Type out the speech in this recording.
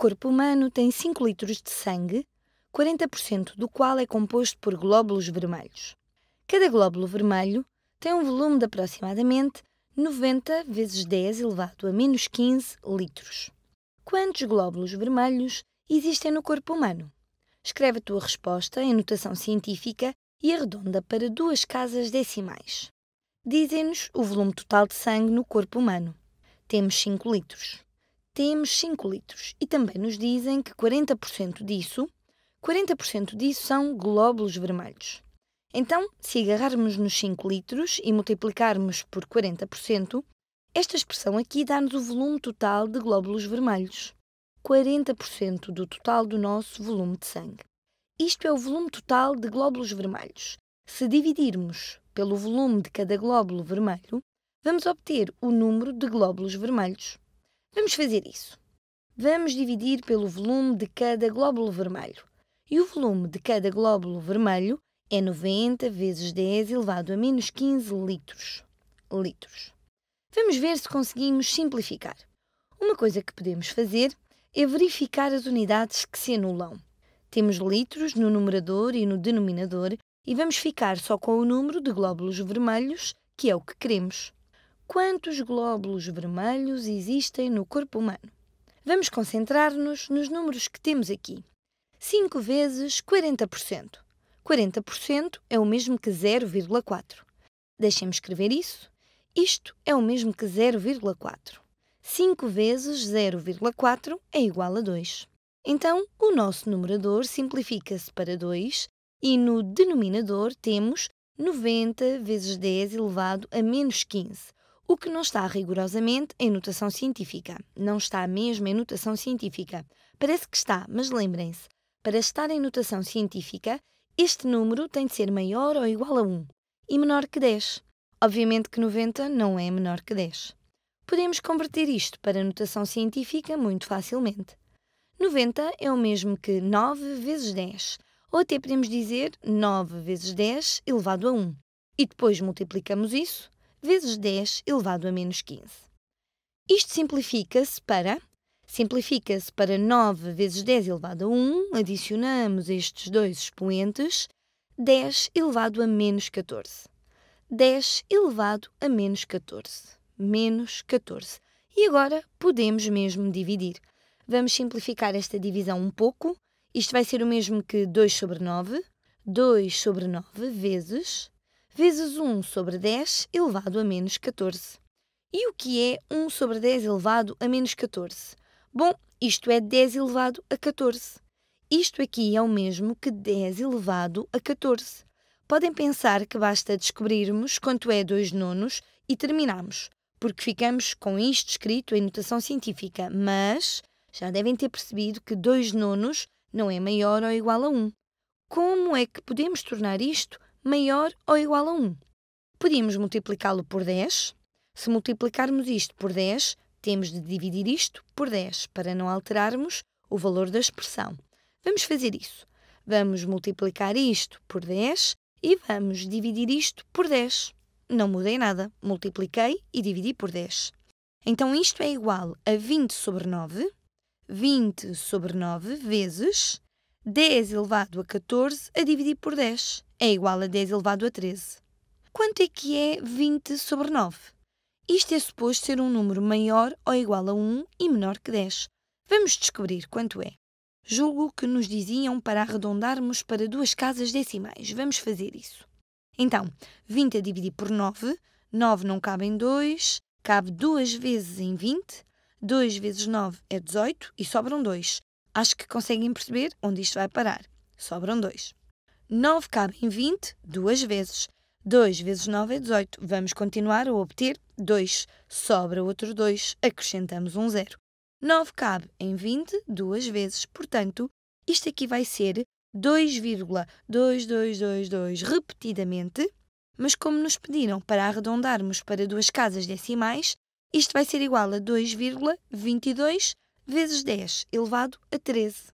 corpo humano tem 5 litros de sangue, 40% do qual é composto por glóbulos vermelhos. Cada glóbulo vermelho tem um volume de aproximadamente 90 vezes 10 elevado a menos 15 litros. Quantos glóbulos vermelhos existem no corpo humano? Escreve a tua resposta em notação científica e arredonda para duas casas decimais. Dizem-nos o volume total de sangue no corpo humano. Temos 5 litros temos 5 litros e também nos dizem que 40% disso, 40% disso são glóbulos vermelhos. Então, se agarrarmos nos 5 litros e multiplicarmos por 40%, esta expressão aqui dá-nos o volume total de glóbulos vermelhos, 40% do total do nosso volume de sangue. Isto é o volume total de glóbulos vermelhos. Se dividirmos pelo volume de cada glóbulo vermelho, vamos obter o número de glóbulos vermelhos, Vamos fazer isso. Vamos dividir pelo volume de cada glóbulo vermelho. E o volume de cada glóbulo vermelho é 90 vezes 10 elevado a menos 15 litros. Litros. Vamos ver se conseguimos simplificar. Uma coisa que podemos fazer é verificar as unidades que se anulam. Temos litros no numerador e no denominador e vamos ficar só com o número de glóbulos vermelhos, que é o que queremos quantos glóbulos vermelhos existem no corpo humano. Vamos concentrar-nos nos números que temos aqui. 5 vezes 40%. 40% é o mesmo que 0,4. Deixem-me escrever isso. Isto é o mesmo que 0,4. 5 vezes 0,4 é igual a 2. Então, o nosso numerador simplifica-se para 2 e no denominador temos 90 vezes 10 elevado a menos 15, o que não está rigorosamente em notação científica. Não está mesmo em notação científica. Parece que está, mas lembrem-se: para estar em notação científica, este número tem de ser maior ou igual a 1 e menor que 10. Obviamente que 90 não é menor que 10. Podemos converter isto para notação científica muito facilmente. 90 é o mesmo que 9 vezes 10, ou até podemos dizer 9 vezes 10 elevado a 1. E depois multiplicamos isso vezes 10 elevado a menos 15. Isto simplifica-se para simplifica-se para 9 vezes 10 elevado a 1, adicionamos estes dois expoentes, 10 elevado a menos 14. 10 elevado a menos 14. Menos 14. E agora podemos mesmo dividir. Vamos simplificar esta divisão um pouco. Isto vai ser o mesmo que 2 sobre 9. 2 sobre 9 vezes vezes 1 sobre 10 elevado a menos 14. E o que é 1 sobre 10 elevado a menos 14? Bom, isto é 10 elevado a 14. Isto aqui é o mesmo que 10 elevado a 14. Podem pensar que basta descobrirmos quanto é 2 nonos e terminamos, porque ficamos com isto escrito em notação científica, mas já devem ter percebido que 2 nonos não é maior ou igual a 1. Como é que podemos tornar isto maior ou igual a 1. Podíamos multiplicá-lo por 10. Se multiplicarmos isto por 10, temos de dividir isto por 10 para não alterarmos o valor da expressão. Vamos fazer isso. Vamos multiplicar isto por 10 e vamos dividir isto por 10. Não mudei nada, multipliquei e dividi por 10. Então isto é igual a 20 sobre 9, 20 sobre 9 vezes 10 elevado a 14 a dividir por 10 é igual a 10 elevado a 13. Quanto é que é 20 sobre 9? Isto é suposto ser um número maior ou igual a 1 e menor que 10. Vamos descobrir quanto é. Julgo que nos diziam para arredondarmos para duas casas decimais. Vamos fazer isso. Então, 20 a dividir por 9, 9 não cabe em 2, cabe duas vezes em 20, 2 vezes 9 é 18 e sobram 2. Acho que conseguem perceber onde isto vai parar. Sobram 2. 9 cabe em 20 duas vezes. 2 vezes 9 é 18. Vamos continuar a obter 2. Sobra outro 2, acrescentamos um zero. 9 cabe em 20 duas vezes, portanto, isto aqui vai ser 2,2222 repetidamente, mas como nos pediram para arredondarmos para duas casas decimais, isto vai ser igual a 2,22 vezes 10 elevado a 13.